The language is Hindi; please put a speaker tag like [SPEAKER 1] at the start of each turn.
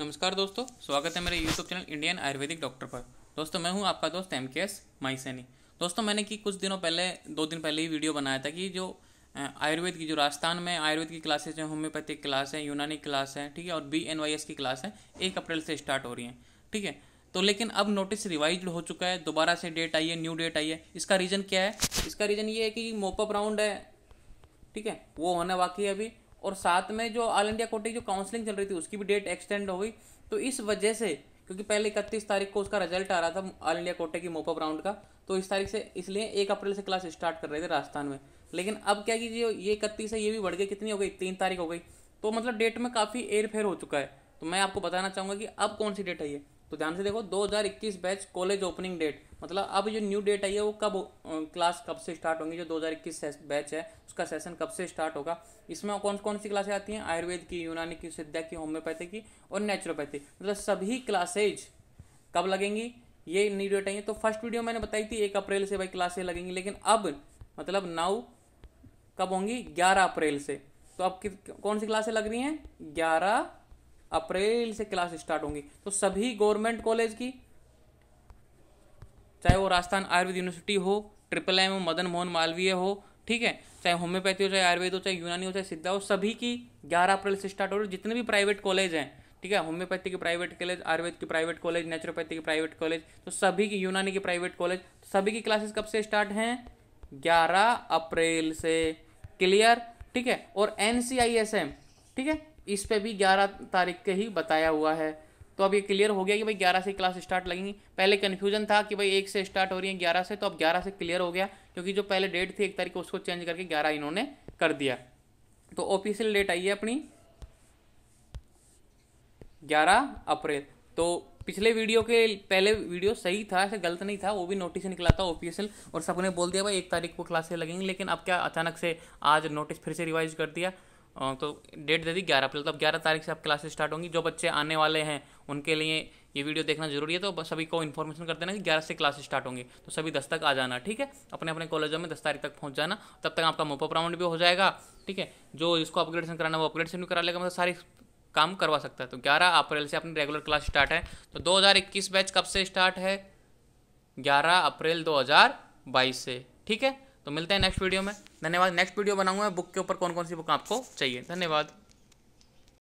[SPEAKER 1] नमस्कार दोस्तों स्वागत है मेरे YouTube channel Indian Ayurvedic doctor पर दोस्तों मैं हूं आपका दोस्त एम के एस माइसैनी दोस्तों मैंने कि कुछ दिनों पहले दो दिन पहले ही वीडियो बनाया था कि जो आयुर्वेद की जो राजस्थान में आयुर्वेद की क्लासेज हैं होम्योपैथिक क्लास है यूनानी क्लास है ठीक है और बी एन वाई एस की क्लास है एक अप्रैल से स्टार्ट हो रही हैं ठीक है तो लेकिन अब नोटिस रिवाइज हो चुका है दोबारा से डेट आई है न्यू डेट आई है इसका रीज़न क्या है इसका रीज़न ये है कि मोपअप राउंड है ठीक है वो होने बाकी है अभी और साथ में जो ऑल इंडिया कोटे की जो काउंसलिंग चल रही थी उसकी भी डेट एक्सटेंड हो गई तो इस वजह से क्योंकि पहले इकतीस तारीख को उसका रिजल्ट आ रहा था ऑल इंडिया कोटे की मोपअप राउंड का तो इस तारीख से इसलिए एक अप्रैल से क्लास स्टार्ट कर रहे थे राजस्थान में लेकिन अब क्या कि ये इकतीस है ये भी बढ़ गई कितनी हो गई तीन तारीख हो गई तो मतलब डेट में काफ़ी एयर फेर हो चुका है तो मैं आपको बताना चाहूँगा कि अब कौन सी डेट है ये तो ध्यान से देखो 2021 बैच कॉलेज ओपनिंग डेट मतलब अब जो न्यू डेट आई है वो कब क्लास कब से स्टार्ट होंगी जो 2021 बैच है उसका सेशन कब से स्टार्ट होगा इसमें कौन कौन सी क्लासेज आती हैं आयुर्वेद की यूनानी की सिद्धा की होम्योपैथी की और नेचुरोपैथी मतलब सभी क्लासेज कब लगेंगी ये न्यू डेट आई है तो फर्स्ट वीडियो मैंने बताई थी एक अप्रैल से भाई क्लासेज लगेंगी लेकिन अब मतलब नाउ कब होंगी ग्यारह अप्रैल से तो अब कौन सी क्लासे लग रही हैं ग्यारह अप्रैल से क्लास स्टार्ट होंगी तो सभी गवर्नमेंट कॉलेज की चाहे वो राजस्थान आयुर्वेद यूनिवर्सिटी हो ट्रिपल एम हो मदन मोहन मालवीय हो ठीक है चाहे होम्योपैथी हो चाहे आयुर्वेद हो चाहे यूनानी हो चाहे सिद्धा हो सभी की ग्यारह अप्रैल से स्टार्ट हो रही जितने भी प्राइवेट कॉलेज हैं ठीक है होम्योपैथी के प्राइवेट कॉलेज आयुर्वेद के प्राइवेट कॉलेज नेचुरोपैथी के प्राइवेट कॉलेज तो सभी की यूनानी के प्राइवेट कॉलेज सभी की क्लासेस कब से स्टार्ट हैं ग्यारह अप्रैल से क्लियर ठीक है और एन ठीक है इस पर भी ग्यारह तारीख के ही बताया हुआ है तो अब ये क्लियर हो गया कि भाई ग्यारह से क्लास स्टार्ट लगेंगी पहले कन्फ्यूजन था कि भाई एक से स्टार्ट हो रही है ग्यारह से तो अब ग्यारह से क्लियर हो गया क्योंकि जो पहले डेट थी एक तारीख उसको चेंज करके ग्यारह इन्होंने कर दिया तो ऑफिशियल डेट आई है अपनी ग्यारह अप्रैल तो पिछले वीडियो के पहले वीडियो सही था ऐसे गलत नहीं था वो भी नोटिस निकला था ओपीएसएल और सबने बोल दिया भाई एक तारीख को क्लासेस लगेंगी लेकिन अब क्या अचानक से आज नोटिस फिर से रिवाइज कर दिया तो डेट दे दी ग्यारह अप्रैल तो अब ग्यारह तारीख से आप क्लासेस स्टार्ट होंगी जो बच्चे आने वाले हैं उनके लिए ये वीडियो देखना जरूरी है तो सभी को इन्फॉर्मेशन कर देना कि ग्यारह से क्लासेस स्टार्ट होंगी तो सभी दस तक आ जाना ठीक है अपने अपने कॉलेजों में दस तारीख तक पहुंच जाना तब तक आपका मोपअप राउंड भी हो जाएगा ठीक है जो जिसको अपग्रेडेशन कराना वो अपग्रेडेशन भी करा लेगा मतलब सारी काम करवा सकता है तो ग्यारह अप्रैल से अपनी रेगुलर क्लास स्टार्ट है तो दो बैच कब से स्टार्ट है ग्यारह अप्रैल दो से ठीक है तो मिलते हैं नेक्स्ट वीडियो में धन्यवाद नेक्स्ट वीडियो बनाऊंगा बुक के ऊपर कौन कौन सी बुक आपको चाहिए धन्यवाद